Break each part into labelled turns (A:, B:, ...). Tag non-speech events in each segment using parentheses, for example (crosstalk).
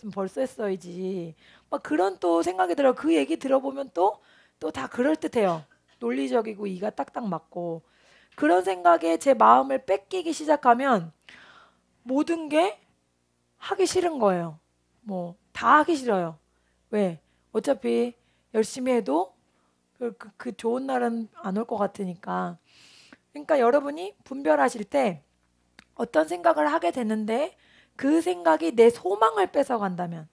A: 좀 벌써 했어야지. 막 그런 또 생각이 들어. 그 얘기 들어보면 또 또 다 그럴 듯해요. 논리적이고 이가 딱딱 맞고 그런 생각에 제 마음을 뺏기기 시작하면 모든 게 하기 싫은 거예요. 뭐 다 하기 싫어요. 왜? 어차피 열심히 해도 그, 그, 그 좋은 날은 안 올 것 같으니까. 그러니까 여러분이 분별하실 때 어떤 생각을 하게 되는데 그 생각이 내 소망을 뺏어간다면,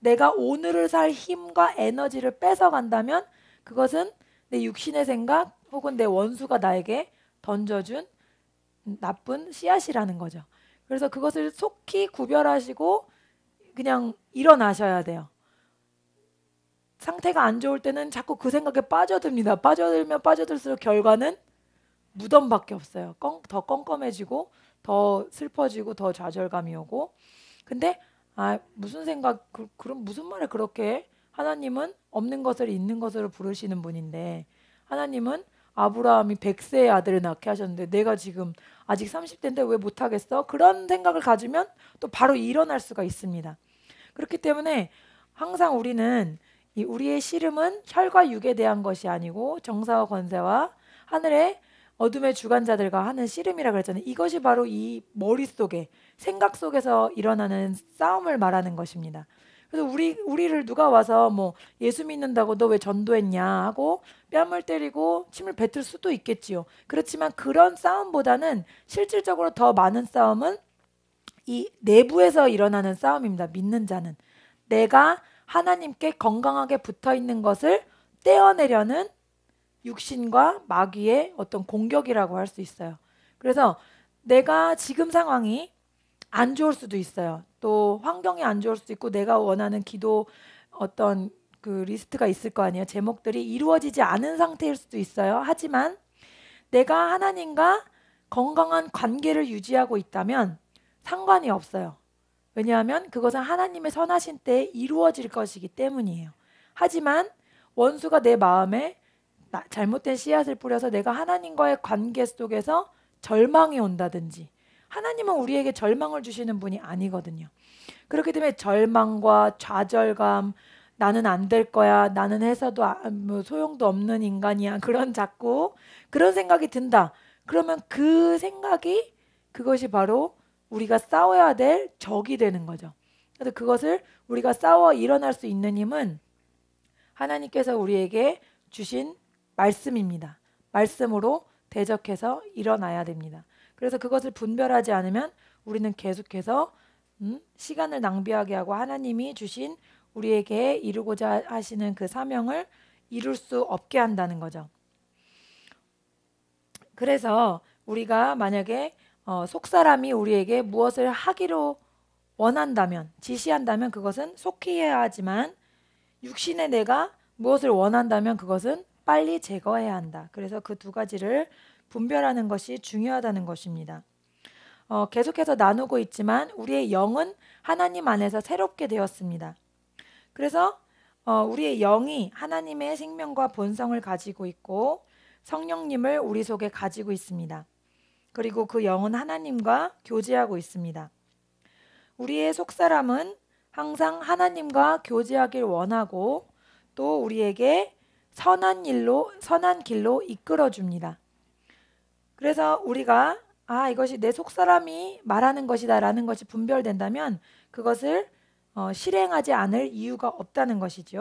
A: 내가 오늘을 살 힘과 에너지를 뺏어간다면, 그것은 내 육신의 생각 혹은 내 원수가 나에게 던져준 나쁜 씨앗이라는 거죠. 그래서 그것을 속히 구별하시고 그냥 일어나셔야 돼요. 상태가 안 좋을 때는 자꾸 그 생각에 빠져듭니다. 빠져들면 빠져들수록 결과는 무덤밖에 없어요. 더 껌껌해지고 더 슬퍼지고 더 좌절감이 오고 근데 아 무슨 생각 그, 그럼 무슨 말을 그렇게 해? 하나님은 없는 것을 있는 것으로 부르시는 분인데 하나님은 아브라함이 백세의 아들을 낳게 하셨는데 내가 지금 아직 30대인데 왜 못하겠어? 그런 생각을 가지면 또 바로 일어날 수가 있습니다. 그렇기 때문에 항상 우리는 이 우리의 씨름은 혈과 육에 대한 것이 아니고 정사와 권세와 하늘의 어둠의 주관자들과 하는 씨름이라 그랬잖아요. 이것이 바로 이 머릿속에 생각 속에서 일어나는 싸움을 말하는 것입니다. 그래서 우리 우리를 누가 와서 뭐 예수 믿는다고 너 왜 전도했냐 하고 뺨을 때리고 침을 뱉을 수도 있겠지요. 그렇지만 그런 싸움보다는 실질적으로 더 많은 싸움은 이 내부에서 일어나는 싸움입니다. 믿는 자는 내가 하나님께 건강하게 붙어 있는 것을 떼어내려는 육신과 마귀의 어떤 공격이라고 할 수 있어요. 그래서 내가 지금 상황이 안 좋을 수도 있어요. 또 환경이 안 좋을 수도 있고 내가 원하는 기도 어떤 그 리스트가 있을 거 아니에요. 제목들이 이루어지지 않은 상태일 수도 있어요. 하지만 내가 하나님과 건강한 관계를 유지하고 있다면 상관이 없어요. 왜냐하면 그것은 하나님의 선하신 때 이루어질 것이기 때문이에요. 하지만 원수가 내 마음에 잘못된 씨앗을 뿌려서 내가 하나님과의 관계 속에서 절망이 온다든지 하나님은 우리에게 절망을 주시는 분이 아니거든요. 그렇기 때문에 절망과 좌절감 나는 안 될 거야. 나는 해서도 아, 뭐 소용도 없는 인간이야. (laughs) 그런 자꾸 그런 생각이 든다. 그러면 그 생각이 그것이 바로 우리가 싸워야 될 적이 되는 거죠. 그래서 그것을 우리가 싸워 일어날 수 있는 힘은 하나님께서 우리에게 주신 말씀입니다. 말씀으로 대적해서 일어나야 됩니다. 그래서 그것을 분별하지 않으면 우리는 계속해서 음? 시간을 낭비하게 하고 하나님이 주신 우리에게 이루고자 하시는 그 사명을 이룰 수 없게 한다는 거죠. 그래서 우리가 만약에 어, 속사람이 우리에게 무엇을 하기로 원한다면 지시한다면 그것은 속히 해야 하지만 육신의 내가 무엇을 원한다면 그것은 빨리 제거해야 한다. 그래서 그 두 가지를 분별하는 것이 중요하다는 것입니다. 어, 계속해서 나누고 있지만 우리의 영은 하나님 안에서 새롭게 되었습니다. 그래서 어, 우리의 영이 하나님의 생명과 본성을 가지고 있고 성령님을 우리 속에 가지고 있습니다. 그리고 그 영은 하나님과 교제하고 있습니다. 우리의 속사람은 항상 하나님과 교제하길 원하고 또 우리에게 선한 일로 선한 길로 이끌어 줍니다. 그래서 우리가 아 이것이 내 속사람이 말하는 것이다라는 것이 분별된다면 그것을 어, 실행하지 않을 이유가 없다는 것이지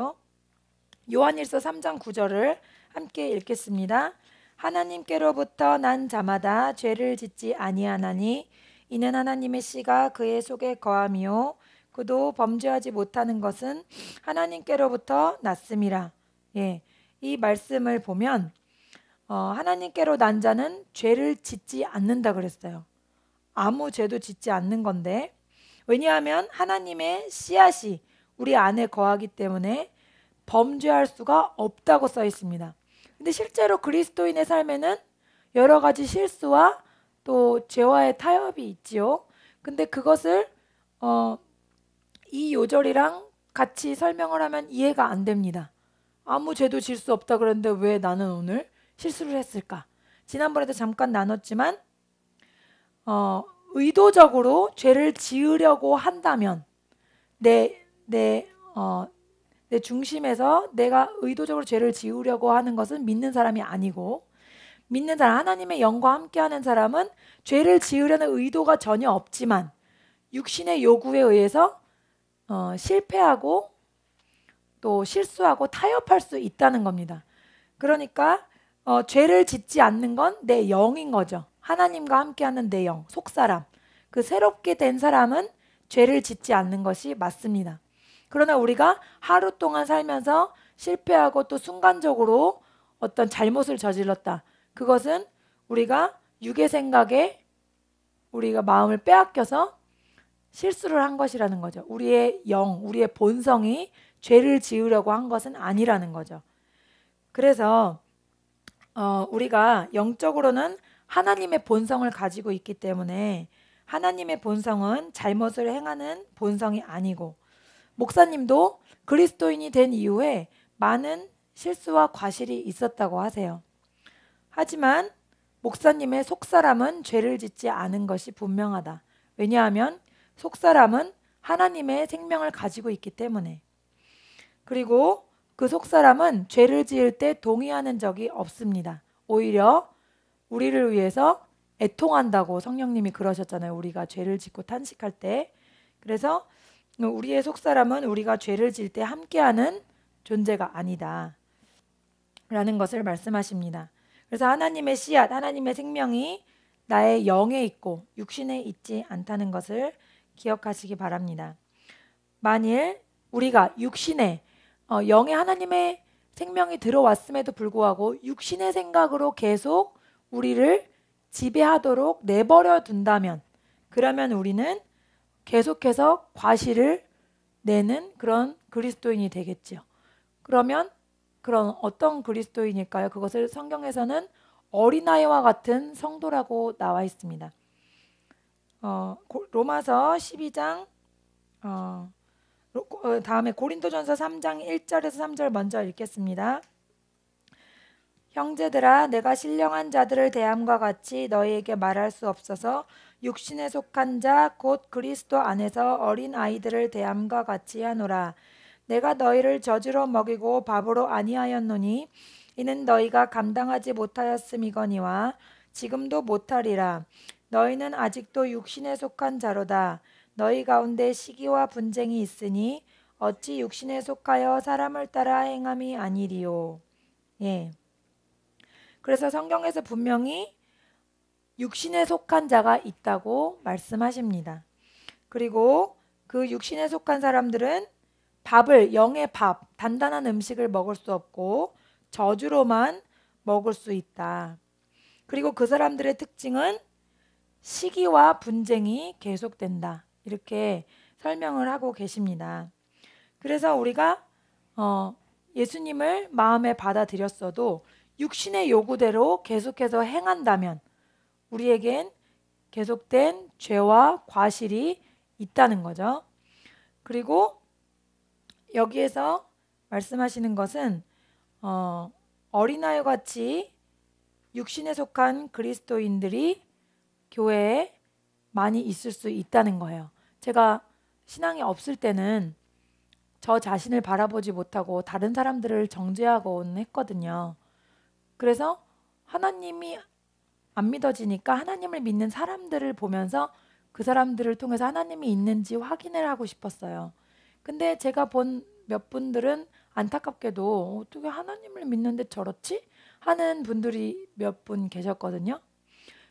A: 요한일서 3장 9절을 함께 읽겠습니다. 하나님께로부터 난 자마다 죄를 짓지 아니하나니 이는 하나님의 씨가 그의 속에 거함이요 그도 범죄하지 못하는 것은 하나님께로부터 났음이라. 예. 이 말씀을 보면 어, 하나님께로 난 자는 죄를 짓지 않는다 그랬어요. 아무 죄도 짓지 않는 건데 왜냐하면 하나님의 씨앗이 우리 안에 거하기 때문에 범죄할 수가 없다고 써 있습니다. 근데 실제로 그리스도인의 삶에는 여러 가지 실수와 또 죄와의 타협이 있지요. 근데 그것을 어, 이 요절이랑 같이 설명을 하면 이해가 안 됩니다. 아무 죄도 질 수 없다 그랬는데 왜 나는 오늘 실수를 했을까? 지난번에도 잠깐 나눴지만 어, 의도적으로 죄를 지으려고 한다면 내, 내, 어, 내 중심에서 내가 의도적으로 죄를 지으려고 하는 것은 믿는 사람이 아니고 믿는 사람, 하나님의 영과 함께하는 사람은 죄를 지으려는 의도가 전혀 없지만 육신의 요구에 의해서 어, 실패하고 또 실수하고 타협할 수 있다는 겁니다. 그러니까 어, 죄를 짓지 않는 건 내 영인 거죠. 하나님과 함께하는 내 영, 속사람. 그 새롭게 된 사람은 죄를 짓지 않는 것이 맞습니다. 그러나 우리가 하루 동안 살면서 실패하고 또 순간적으로 어떤 잘못을 저질렀다. 그것은 우리가 육의 생각에 우리가 마음을 빼앗겨서 실수를 한 것이라는 거죠. 우리의 영, 우리의 본성이 죄를 지으려고 한 것은 아니라는 거죠. 그래서 어, 우리가 영적으로는 하나님의 본성을 가지고 있기 때문에 하나님의 본성은 잘못을 행하는 본성이 아니고 목사님도 그리스도인이 된 이후에 많은 실수와 과실이 있었다고 하세요. 하지만 목사님의 속사람은 죄를 짓지 않은 것이 분명하다. 왜냐하면 속사람은 하나님의 생명을 가지고 있기 때문에 그리고 그 속사람은 죄를 지을 때 동의하는 적이 없습니다. 오히려 우리를 위해서 애통한다고 성령님이 그러셨잖아요. 우리가 죄를 짓고 탄식할 때. 그래서 우리의 속사람은 우리가 죄를 지을 때 함께하는 존재가 아니다. 라는 것을 말씀하십니다. 그래서 하나님의 씨앗, 하나님의 생명이 나의 영에 있고 육신에 있지 않다는 것을 기억하시기 바랍니다. 만일 우리가 육신에 어, 영의 하나님의 생명이 들어왔음에도 불구하고 육신의 생각으로 계속 우리를 지배하도록 내버려 둔다면 그러면 우리는 계속해서 과실을 내는 그런 그리스도인이 되겠죠 그러면 그런 어떤 그리스도인일까요? 그것을 성경에서는 어린아이와 같은 성도라고 나와 있습니다. 어, 로마서 12장 어, 어, 다음에 고린도전서 3장 1절에서 3절 먼저 읽겠습니다. 형제들아 내가 신령한 자들을 대함과 같이 너희에게 말할 수 없어서 육신에 속한 자 곧 그리스도 안에서 어린 아이들을 대함과 같이 하노라 내가 너희를 저주로 먹이고 밥으로 아니하였노니 이는 너희가 감당하지 못하였음이거니와 지금도 못하리라 너희는 아직도 육신에 속한 자로다 너희 가운데 시기와 분쟁이 있으니 어찌 육신에 속하여 사람을 따라 행함이 아니리요. 예. 그래서 성경에서 분명히 육신에 속한 자가 있다고 말씀하십니다. 그리고 그 육신에 속한 사람들은 밥을 영의 밥, 단단한 음식을 먹을 수 없고 저주로만 먹을 수 있다. 그리고 그 사람들의 특징은 시기와 분쟁이 계속된다. 이렇게 설명을 하고 계십니다. 그래서 우리가 어, 예수님을 마음에 받아들였어도 육신의 요구대로 계속해서 행한다면 우리에겐 계속된 죄와 과실이 있다는 거죠. 그리고 여기에서 말씀하시는 것은 어, 어린아이 같이 육신에 속한 그리스도인들이 교회에 많이 있을 수 있다는 거예요. 제가 신앙이 없을 때는 저 자신을 바라보지 못하고 다른 사람들을 정죄하곤 했거든요. 그래서 하나님이 안 믿어지니까 하나님을 믿는 사람들을 보면서 그 사람들을 통해서 하나님이 있는지 확인을 하고 싶었어요. 근데 제가 본 몇 분들은 안타깝게도 어떻게 하나님을 믿는데 저렇지? 하는 분들이 몇 분 계셨거든요.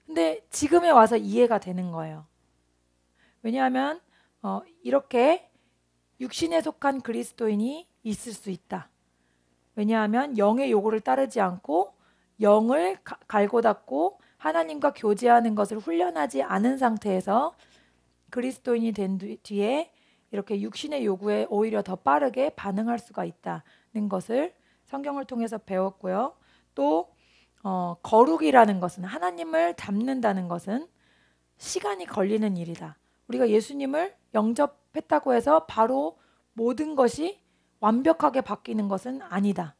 A: 근데 지금에 와서 이해가 되는 거예요. 왜냐하면 어, 이렇게 육신에 속한 그리스도인이 있을 수 있다. 왜냐하면 영의 요구를 따르지 않고 영을 가, 갈고 닦고 하나님과 교제하는 것을 훈련하지 않은 상태에서 그리스도인이 된 뒤에 이렇게 육신의 요구에 오히려 더 빠르게 반응할 수가 있다는 것을 성경을 통해서 배웠고요. 또 어, 거룩이라는 것은 하나님을 닮는다는 것은 시간이 걸리는 일이다. 우리가 예수님을 영접했다고 해서 바로 모든 것이 완벽하게 바뀌는 것은 아니다.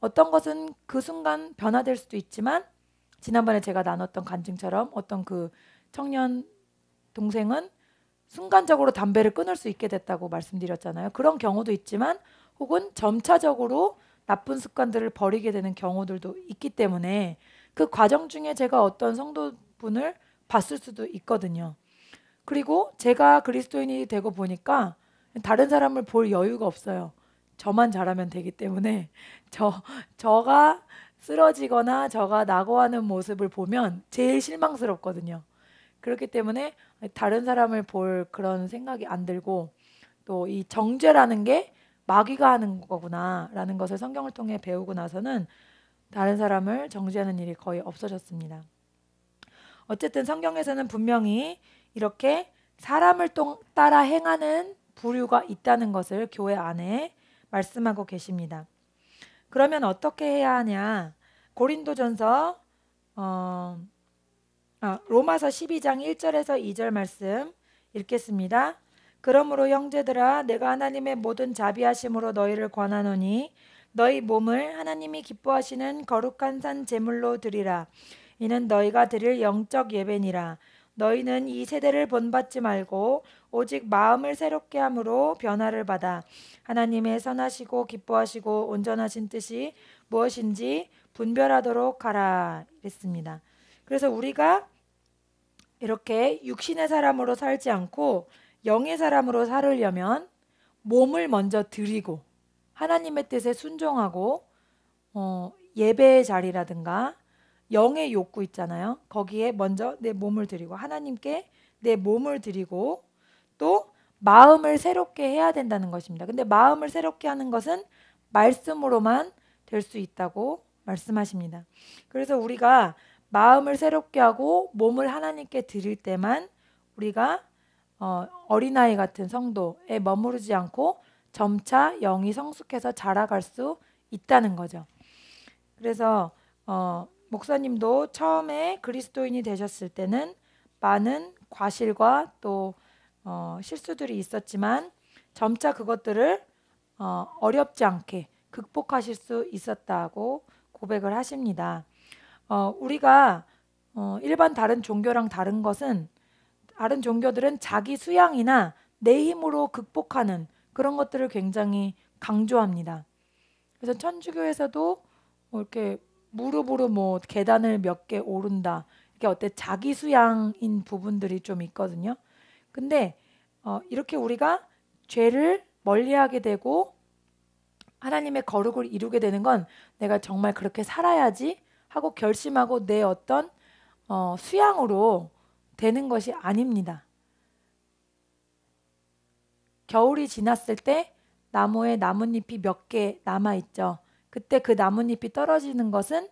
A: 어떤 것은 그 순간 변화될 수도 있지만 지난번에 제가 나눴던 간증처럼 어떤 그 청년 동생은 순간적으로 담배를 끊을 수 있게 됐다고 말씀드렸잖아요. 그런 경우도 있지만 혹은 점차적으로 나쁜 습관들을 버리게 되는 경우들도 있기 때문에 그 과정 중에 제가 어떤 성도분을 봤을 수도 있거든요. 그리고 제가 그리스도인이 되고 보니까 다른 사람을 볼 여유가 없어요. 저만 잘하면 되기 때문에 (laughs) 저 저가 쓰러지거나 저가 낙오하는 모습을 보면 제일 실망스럽거든요. 그렇기 때문에 다른 사람을 볼 그런 생각이 안 들고 또 이 정죄라는 게 마귀가 하는 거구나라는 것을 성경을 통해 배우고 나서는 다른 사람을 정죄하는 일이 거의 없어졌습니다. 어쨌든 성경에서는 분명히 이렇게 사람을 따라 행하는 부류가 있다는 것을 교회 안에 말씀하고 계십니다. 그러면 어떻게 해야 하냐? 고린도전서 어, 아, 로마서 12장 1절에서 2절 말씀 읽겠습니다. 그러므로 형제들아 내가 하나님의 모든 자비하심으로 너희를 권하노니 너희 몸을 하나님이 기뻐하시는 거룩한 산 제물로 드리라. 이는 너희가 드릴 영적 예배니라. 너희는 이 세대를 본받지 말고 오직 마음을 새롭게 함으로 변화를 받아 하나님의 선하시고 기뻐하시고 온전하신 뜻이 무엇인지 분별하도록 하라 했습니다 그래서 우리가 이렇게 육신의 사람으로 살지 않고 영의 사람으로 살으려면 몸을 먼저 드리고 하나님의 뜻에 순종하고 어, 예배의 자리라든가 영의 욕구 있잖아요. 거기에 먼저 내 몸을 드리고 하나님께 내 몸을 드리고 또 마음을 새롭게 해야 된다는 것입니다. 근데 마음을 새롭게 하는 것은 말씀으로만 될 수 있다고 말씀하십니다. 그래서 우리가 마음을 새롭게 하고 몸을 하나님께 드릴 때만 우리가 어, 어린아이 같은 성도에 머무르지 않고 점차 영이 성숙해서 자라갈 수 있다는 거죠. 그래서 어, 목사님도 처음에 그리스도인이 되셨을 때는 많은 과실과 또 어, 실수들이 있었지만 점차 그것들을 어, 어렵지 않게 극복하실 수 있었다고 고백을 하십니다. 어, 우리가 어, 일반 다른 종교랑 다른 것은 다른 종교들은 자기 수양이나 내 힘으로 극복하는 그런 것들을 굉장히 강조합니다. 그래서 천주교에서도 뭐 이렇게 무릎으로 뭐 계단을 몇 개 오른다. 이게 어때 자기 수양인 부분들이 좀 있거든요. 근데 어, 이렇게 우리가 죄를 멀리하게 되고 하나님의 거룩을 이루게 되는 건 내가 정말 그렇게 살아야지 하고 결심하고 내 어떤 어, 수양으로 되는 것이 아닙니다. 겨울이 지났을 때 나무에 나뭇잎이 몇 개 남아 있죠. 그때 그 나뭇잎이 떨어지는 것은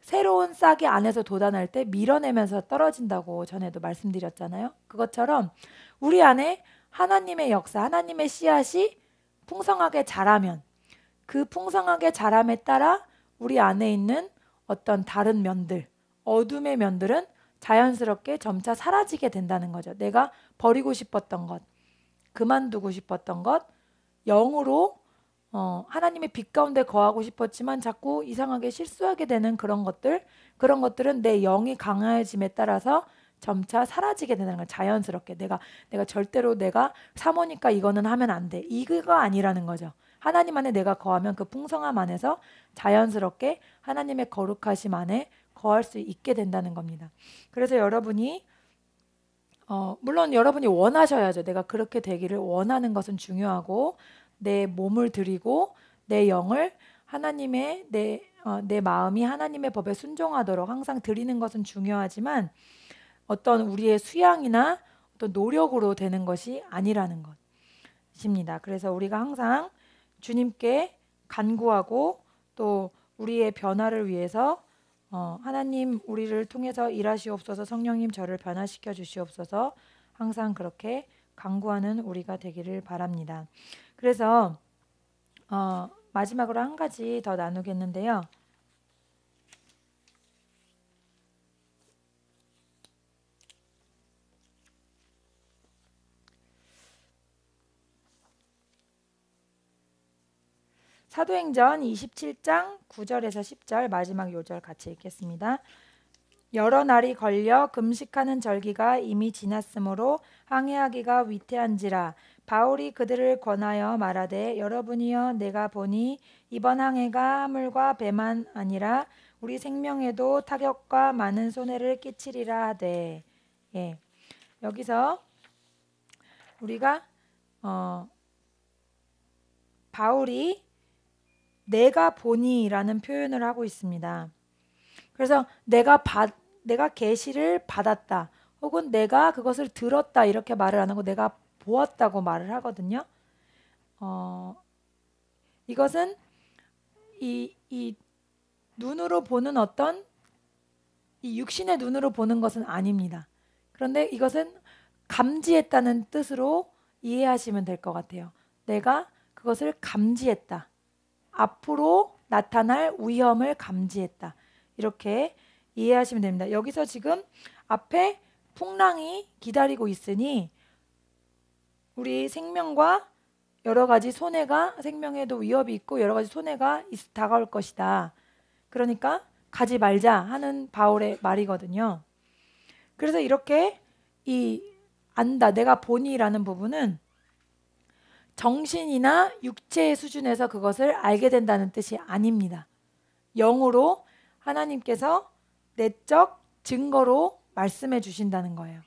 A: 새로운 싹이 안에서 돋아날 때 밀어내면서 떨어진다고 전에도 말씀드렸잖아요. 그것처럼 우리 안에 하나님의 역사, 하나님의 씨앗이 풍성하게 자라면 그 풍성하게 자람에 따라 우리 안에 있는 어떤 다른 면들, 어둠의 면들은 자연스럽게 점차 사라지게 된다는 거죠. 내가 버리고 싶었던 것, 그만두고 싶었던 것, 영으로 어, 하나님의 빛 가운데 거하고 싶었지만 자꾸 이상하게 실수하게 되는 그런 것들, 그런 것들은 내 영이 강해짐에 따라서 점차 사라지게 되는 거 자연스럽게 내가 내가 절대로 내가 사모니까 이거는 하면 안 돼. 이거가 아니라는 거죠. 하나님 안에 내가 거하면 그 풍성함 안에서 자연스럽게 하나님의 거룩하심 안에 거할 수 있게 된다는 겁니다. 그래서 여러분이 어, 물론 여러분이 원하셔야죠. 내가 그렇게 되기를 원하는 것은 중요하고 내 몸을 드리고 내 영을 하나님의 내, 어, 내 마음이 하나님의 법에 순종하도록 항상 드리는 것은 중요하지만 어떤 우리의 수양이나 어떤 노력으로 되는 것이 아니라는 것입니다. 그래서 우리가 항상 주님께 간구하고 또 우리의 변화를 위해서 어, 하나님 우리를 통해서 일하시옵소서 성령님 저를 변화시켜 주시옵소서 항상 그렇게 간구하는 우리가 되기를 바랍니다. 그래서 어, 마지막으로 한 가지 더 나누겠는데요. 사도행전 27장 9절에서 10절 마지막 요절 같이 읽겠습니다. 여러 날이 걸려 금식하는 절기가 이미 지났으므로 항해하기가 위태한지라 바울이 그들을 권하여 말하되 여러분이여 내가 보니 이번 항해가 하물과 배만 아니라 우리 생명에도 타격과 많은 손해를 끼치리라 하되 예. 여기서 우리가 어, 바울이 내가 보니라는 표현을 하고 있습니다. 그래서 내가 바, 내가 계시를 받았다. 혹은 내가 그것을 들었다 이렇게 말을 안 하고 내가 보았다고 말을 하거든요. 어, 이것은 이, 이 눈으로 보는 어떤 이 육신의 눈으로 보는 것은 아닙니다. 그런데 이것은 감지했다는 뜻으로 이해하시면 될 것 같아요. 내가 그것을 감지했다. 앞으로 나타날 위험을 감지했다. 이렇게 이해하시면 됩니다. 여기서 지금 앞에 풍랑이 기다리고 있으니 우리 생명과 여러 가지 손해가 생명에도 위협이 있고 여러 가지 손해가 다가올 것이다. 그러니까 가지 말자 하는 바울의 말이거든요. 그래서 이렇게 이 안다 내가 보니라는 부분은 정신이나 육체의 수준에서 그것을 알게 된다는 뜻이 아닙니다. 영으로 하나님께서 내적 증거로 말씀해 주신다는 거예요.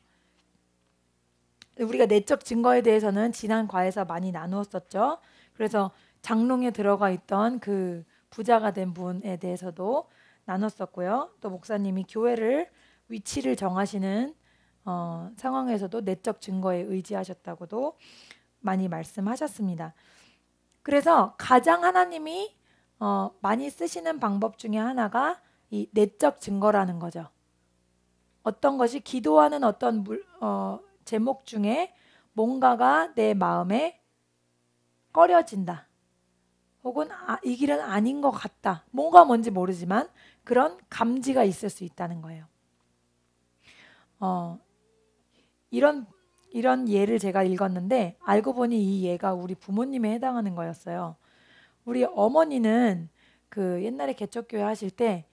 A: 우리가 내적 증거에 대해서는 지난 과에서 많이 나누었었죠. 그래서 장롱에 들어가 있던 그 부자가 된 분에 대해서도 나눴었고요. 또 목사님이 교회를 위치를 정하시는 어, 상황에서도 내적 증거에 의지하셨다고도 많이 말씀하셨습니다. 그래서 가장 하나님이 어, 많이 쓰시는 방법 중에 하나가 이 내적 증거라는 거죠. 어떤 것이 기도하는 어떤 물, 어, 제목 중에 뭔가가 내 마음에 꺼려진다. 혹은 아, 이 길은 아닌 것 같다. 뭔가 뭔지 모르지만 그런 감지가 있을 수 있다는 거예요. 어, 이런 이런 예를 제가 읽었는데 알고 보니 이 예가 우리 부모님에 해당하는 거였어요. 우리 어머니는 그 옛날에 개척교회 하실 때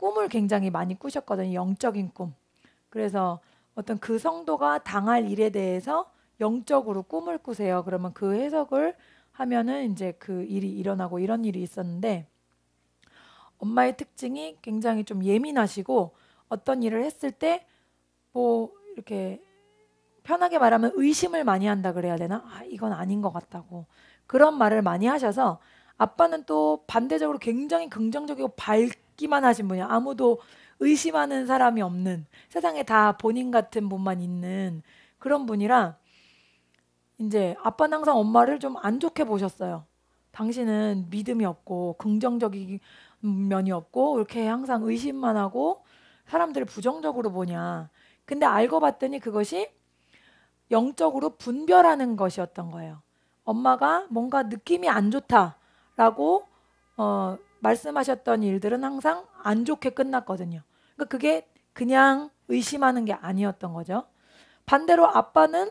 A: 꿈을 굉장히 많이 꾸셨거든요. 영적인 꿈. 그래서 어떤 그 성도가 당할 일에 대해서 영적으로 꿈을 꾸세요. 그러면 그 해석을 하면은 이제 그 일이 일어나고 이런 일이 있었는데 엄마의 특징이 굉장히 좀 예민하시고 어떤 일을 했을 때 뭐 이렇게 편하게 말하면 의심을 많이 한다 그래야 되나? 아, 이건 아닌 것 같다고. 그런 말을 많이 하셔서 아빠는 또 반대적으로 굉장히 긍정적이고 밝 받기만 하신 분이야. 아무도 의심하는 사람이 없는 세상에 다 본인 같은 분만 있는 그런 분이라 이제 아빠는 항상 엄마를 좀 안 좋게 보셨어요. 당신은 믿음이 없고 긍정적인 면이 없고 이렇게 항상 의심만 하고 사람들을 부정적으로 보냐. 근데 알고 봤더니 그것이 영적으로 분별하는 것이었던 거예요. 엄마가 뭔가 느낌이 안 좋다라고 어, 말씀하셨던 일들은 항상 안 좋게 끝났거든요. 그러니까 그게 그냥 의심하는 게 아니었던 거죠. 반대로 아빠는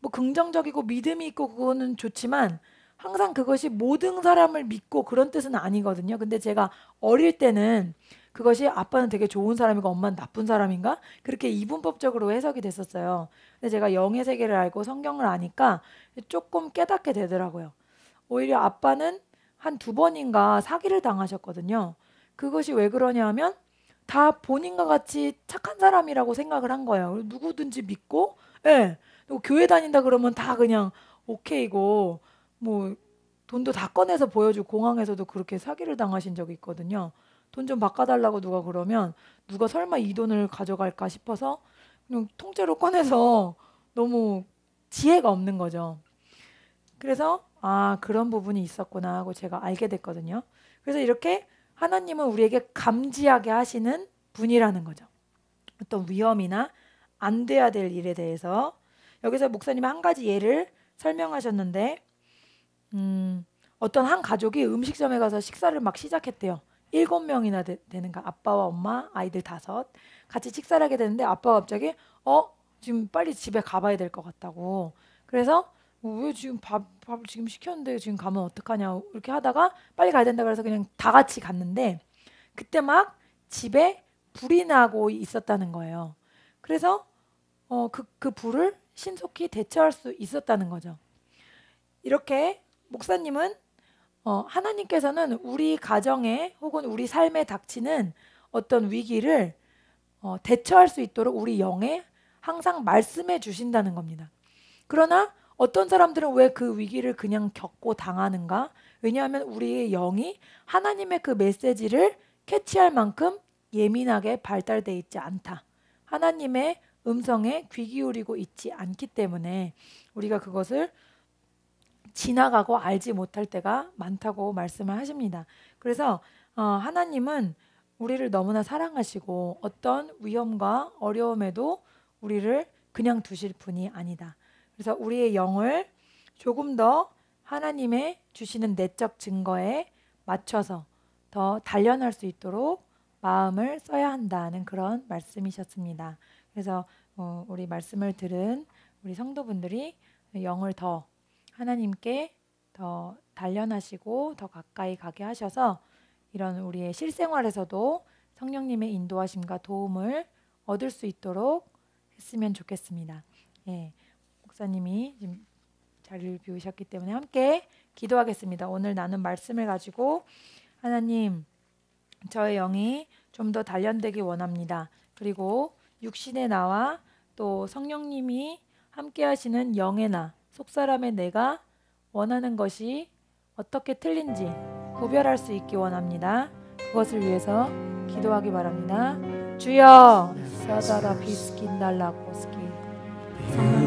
A: 뭐 긍정적이고 믿음이 있고 그거는 좋지만 항상 그것이 모든 사람을 믿고 그런 뜻은 아니거든요. 근데 제가 어릴 때는 그것이 아빠는 되게 좋은 사람이고 엄마는 나쁜 사람인가? 그렇게 이분법적으로 해석이 됐었어요. 근데 제가 영의 세계를 알고 성경을 아니까 조금 깨닫게 되더라고요. 오히려 아빠는 한두 번인가 사기를 당하셨거든요. 그것이 왜 그러냐면 다 본인과 같이 착한 사람이라고 생각을 한 거예요. 누구든지 믿고, 예. 교회 다닌다 그러면 다 그냥 오케이고, 뭐 돈도 다 꺼내서 보여주고 공항에서도 그렇게 사기를 당하신 적이 있거든요. 돈 좀 바꿔달라고 누가 그러면 누가 설마 이 돈을 가져갈까 싶어서 그냥 통째로 꺼내서 너무 지혜가 없는 거죠. 그래서 아, 그런 부분이 있었구나 하고 제가 알게 됐거든요. 그래서 이렇게 하나님은 우리에게 감지하게 하시는 분이라는 거죠. 어떤 위험이나 안 돼야 될 일에 대해서 여기서 목사님 이한 가지 예를 설명하셨는데 음, 어떤 한 가족이 음식점에 가서 식사를 막 시작했대요. 일곱 명이나 되, 는가 아빠와 엄마 아이들 다섯 같이 식사를 하게 되는데 아빠가 갑자기 어 지금 빨리 집에 가봐야 될 것 같다고 그래서 어, 왜 지금 밥 밥을 지금 시켰는데 지금 가면 어떡하냐 이렇게 하다가 빨리 가야 된다 그래서 그냥 다 같이 갔는데 그때 막 집에 불이 나고 있었다는 거예요. 그래서 어 그그 그 불을 신속히 대처할 수 있었다는 거죠. 이렇게 목사님은 어, 하나님께서는 우리 가정에 혹은 우리 삶에 닥치는 어떤 위기를 어, 대처할 수 있도록 우리 영에 항상 말씀해 주신다는 겁니다. 그러나 어떤 사람들은 왜 그 위기를 그냥 겪고 당하는가? 왜냐하면 우리의 영이 하나님의 그 메시지를 캐치할 만큼 예민하게 발달돼 있지 않다. 하나님의 음성에 귀 기울이고 있지 않기 때문에 우리가 그것을 지나가고 알지 못할 때가 많다고 말씀을 하십니다. 그래서 어, 하나님은 우리를 너무나 사랑하시고 어떤 위험과 어려움에도 우리를 그냥 두실 분이 아니다. 그래서 우리의 영을 조금 더 하나님의 주시는 내적 증거에 맞춰서 더 단련할 수 있도록 마음을 써야 한다는 그런 말씀이셨습니다. 그래서 어, 우리 말씀을 들은 우리 성도분들이 영을 더 하나님께 더 단련하시고 더 가까이 가게 하셔서 이런 우리의 실생활에서도 성령님의 인도하심과 도움을 얻을 수 있도록 했으면 좋겠습니다. 예. 목사님이 지금 자리를 비우셨기 때문에 함께 기도하겠습니다. 오늘 나눈 말씀을 가지고 하나님 저의 영이 좀 더 단련되기 원합니다. 그리고 육신의 나와 또 성령님이 함께 하시는 영의 나, 속사람의 내가 원하는 것이 어떻게 틀린지 구별할 수 있기 원합니다. 그것을 위해서 기도하기 바랍니다. 주여 사다라 비스킨 달라 고스키 네.